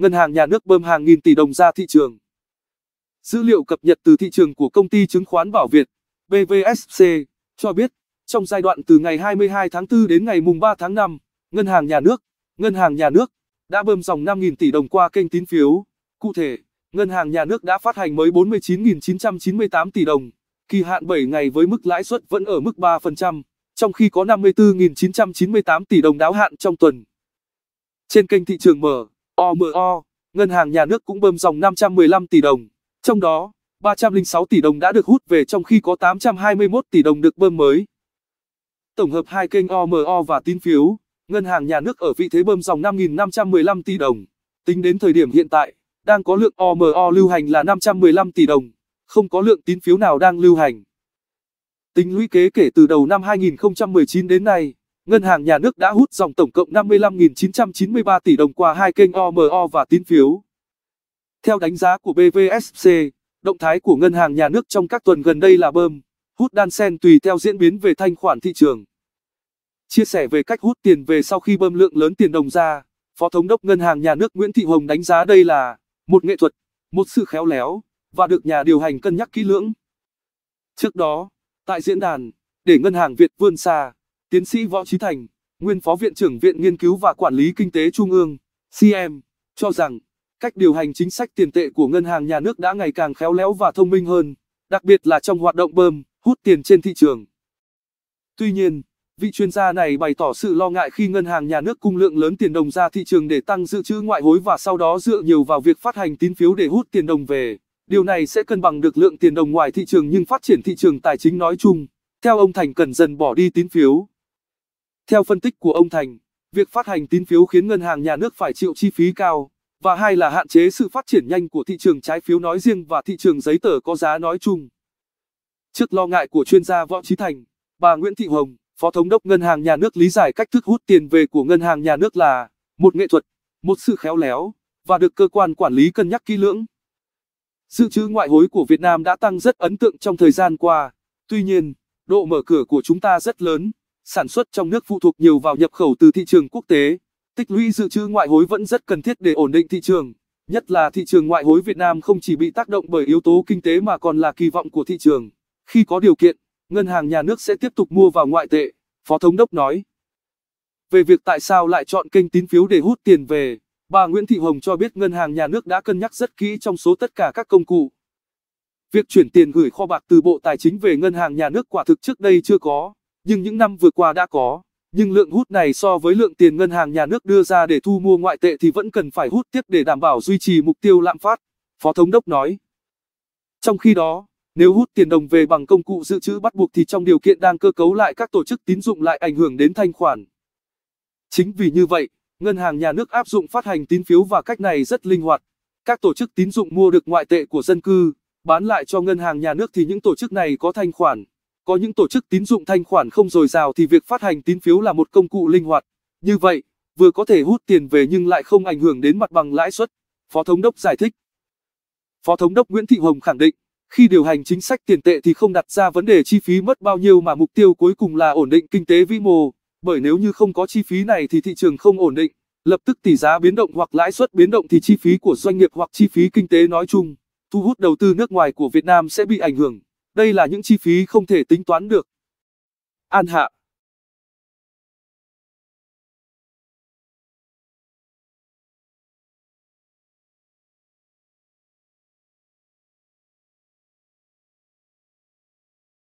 ngân hàng nhà nước bơm hàng nghìn tỷ đồng ra thị trường. Dữ liệu cập nhật từ thị trường của công ty chứng khoán Bảo Việt, BVSC, cho biết, trong giai đoạn từ ngày 22 tháng 4 đến ngày mùng 3 tháng 5, Ngân hàng Nhà nước, Ngân hàng Nhà nước đã bơm dòng 5.000 tỷ đồng qua kênh tín phiếu. Cụ thể, Ngân hàng Nhà nước đã phát hành mới 49.998 tỷ đồng, kỳ hạn 7 ngày với mức lãi suất vẫn ở mức 3%, trong khi có 54.998 tỷ đồng đáo hạn trong tuần. Trên kênh thị trường mở, OMO, ngân hàng nhà nước cũng bơm dòng 515 tỷ đồng, trong đó 306 tỷ đồng đã được hút về trong khi có 821 tỷ đồng được bơm mới. Tổng hợp hai kênh OMO và tín phiếu, ngân hàng nhà nước ở vị thế bơm dòng 5.515 tỷ đồng. Tính đến thời điểm hiện tại, đang có lượng OMO lưu hành là 515 tỷ đồng, không có lượng tín phiếu nào đang lưu hành. Tính lũy kế kể từ đầu năm 2019 đến nay, Ngân hàng nhà nước đã hút dòng tổng cộng 55.993 tỷ đồng qua hai kênh OMO và tín phiếu. Theo đánh giá của BVSC, động thái của ngân hàng nhà nước trong các tuần gần đây là bơm, hút đan sen tùy theo diễn biến về thanh khoản thị trường. Chia sẻ về cách hút tiền về sau khi bơm lượng lớn tiền đồng ra, Phó Thống đốc Ngân hàng Nhà nước Nguyễn Thị Hồng đánh giá đây là một nghệ thuật, một sự khéo léo và được nhà điều hành cân nhắc kỹ lưỡng. Trước đó, tại diễn đàn, để ngân hàng Việt vươn xa, Tiến sĩ Võ Trí Thành, nguyên Phó Viện trưởng Viện Nghiên cứu và Quản lý Kinh tế Trung ương, CM, cho rằng, cách điều hành chính sách tiền tệ của ngân hàng nhà nước đã ngày càng khéo léo và thông minh hơn, đặc biệt là trong hoạt động bơm, hút tiền trên thị trường. Tuy nhiên, vị chuyên gia này bày tỏ sự lo ngại khi ngân hàng nhà nước cung lượng lớn tiền đồng ra thị trường để tăng dự trữ ngoại hối và sau đó dựa nhiều vào việc phát hành tín phiếu để hút tiền đồng về. Điều này sẽ cân bằng được lượng tiền đồng ngoài thị trường nhưng phát triển thị trường tài chính nói chung, theo ông Thành cần dần bỏ đi tín phiếu. Theo phân tích của ông Thành, việc phát hành tín phiếu khiến ngân hàng nhà nước phải chịu chi phí cao, và hai là hạn chế sự phát triển nhanh của thị trường trái phiếu nói riêng và thị trường giấy tờ có giá nói chung. Trước lo ngại của chuyên gia Võ Trí Thành, bà Nguyễn Thị Hồng, Phó Thống đốc Ngân hàng Nhà nước lý giải cách thức hút tiền về của Ngân hàng Nhà nước là một nghệ thuật, một sự khéo léo và được cơ quan quản lý cân nhắc kỹ lưỡng. Dự trữ ngoại hối của Việt Nam đã tăng rất ấn tượng trong thời gian qua. Tuy nhiên, độ mở cửa của chúng ta rất lớn sản xuất trong nước phụ thuộc nhiều vào nhập khẩu từ thị trường quốc tế. Tích lũy dự trữ ngoại hối vẫn rất cần thiết để ổn định thị trường, nhất là thị trường ngoại hối Việt Nam không chỉ bị tác động bởi yếu tố kinh tế mà còn là kỳ vọng của thị trường. Khi có điều kiện, ngân hàng nhà nước sẽ tiếp tục mua vào ngoại tệ, Phó Thống đốc nói. Về việc tại sao lại chọn kênh tín phiếu để hút tiền về, bà Nguyễn Thị Hồng cho biết ngân hàng nhà nước đã cân nhắc rất kỹ trong số tất cả các công cụ. Việc chuyển tiền gửi kho bạc từ Bộ Tài chính về ngân hàng nhà nước quả thực trước đây chưa có nhưng những năm vừa qua đã có. Nhưng lượng hút này so với lượng tiền ngân hàng nhà nước đưa ra để thu mua ngoại tệ thì vẫn cần phải hút tiếp để đảm bảo duy trì mục tiêu lạm phát, Phó Thống đốc nói. Trong khi đó, nếu hút tiền đồng về bằng công cụ dự trữ bắt buộc thì trong điều kiện đang cơ cấu lại các tổ chức tín dụng lại ảnh hưởng đến thanh khoản. Chính vì như vậy, ngân hàng nhà nước áp dụng phát hành tín phiếu và cách này rất linh hoạt. Các tổ chức tín dụng mua được ngoại tệ của dân cư, bán lại cho ngân hàng nhà nước thì những tổ chức này có thanh khoản. Có những tổ chức tín dụng thanh khoản không dồi dào thì việc phát hành tín phiếu là một công cụ linh hoạt. Như vậy, vừa có thể hút tiền về nhưng lại không ảnh hưởng đến mặt bằng lãi suất, Phó Thống đốc giải thích. Phó Thống đốc Nguyễn Thị Hồng khẳng định, khi điều hành chính sách tiền tệ thì không đặt ra vấn đề chi phí mất bao nhiêu mà mục tiêu cuối cùng là ổn định kinh tế vĩ mô, bởi nếu như không có chi phí này thì thị trường không ổn định, lập tức tỷ giá biến động hoặc lãi suất biến động thì chi phí của doanh nghiệp hoặc chi phí kinh tế nói chung, thu hút đầu tư nước ngoài của Việt Nam sẽ bị ảnh hưởng. Đây là những chi phí không thể tính toán được. An Hạ